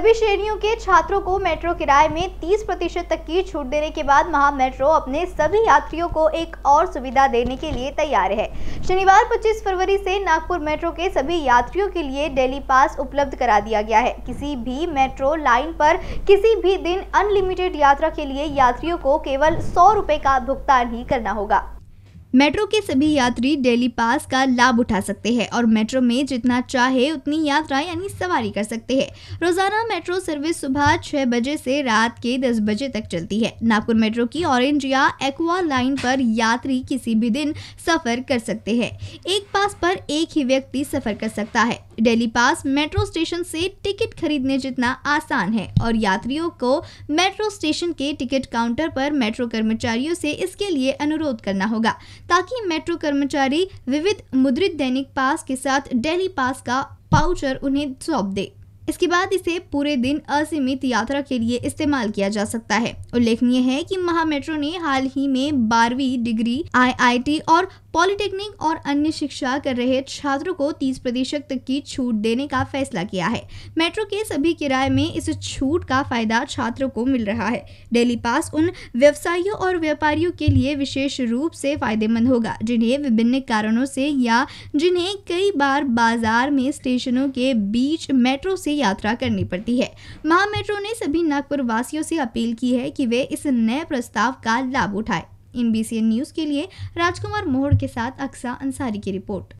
सभी श्रेणियों के छात्रों को मेट्रो किराए में 30 प्रतिशत तक की छूट देने के बाद महा मेट्रो अपने सभी यात्रियों को एक और सुविधा देने के लिए तैयार है शनिवार 25 फरवरी से नागपुर मेट्रो के सभी यात्रियों के लिए डेली पास उपलब्ध करा दिया गया है किसी भी मेट्रो लाइन पर किसी भी दिन अनलिमिटेड यात्रा के लिए यात्रियों को केवल सौ का भुगतान ही करना होगा मेट्रो के सभी यात्री डेली पास का लाभ उठा सकते हैं और मेट्रो में जितना चाहे उतनी यात्रा यानी सवारी कर सकते हैं रोजाना मेट्रो सर्विस सुबह छह बजे से रात के दस बजे तक चलती है नागपुर मेट्रो की ऑरेंज या एक्वा लाइन पर यात्री किसी भी दिन सफर कर सकते हैं एक पास पर एक ही व्यक्ति सफर कर सकता है डेली पास मेट्रो स्टेशन से टिकट खरीदने जितना आसान है और यात्रियों को मेट्रो स्टेशन के टिकट काउंटर पर मेट्रो कर्मचारियों से इसके लिए अनुरोध करना होगा ताकि मेट्रो कर्मचारी विविध मुद्रित दैनिक पास के साथ डेली पास का पाउचर उन्हें सौंप दे इसके बाद इसे पूरे दिन असीमित यात्रा के लिए इस्तेमाल किया जा सकता है उल्लेखनीय है कि महा मेट्रो ने हाल ही में बारहवीं डिग्री आईआईटी और पॉलिटेक्निक और अन्य शिक्षा कर रहे छात्रों को 30 प्रतिशत तक की छूट देने का फैसला किया है मेट्रो के सभी किराए में इस छूट का फायदा छात्रों को मिल रहा है डेली पास उन व्यवसायियों और व्यापारियों के लिए विशेष रूप से फायदेमंद होगा जिन्हें विभिन्न कारणों से या जिन्हें कई बार बाजार में स्टेशनों के बीच मेट्रो से यात्रा करनी पड़ती है महा मेट्रो ने सभी नागपुर वासियों से अपील की है कि वे इस नए प्रस्ताव का लाभ उठाएं इन बी न्यूज़ के लिए राजकुमार मोहड़ के साथ अक्सा अंसारी की रिपोर्ट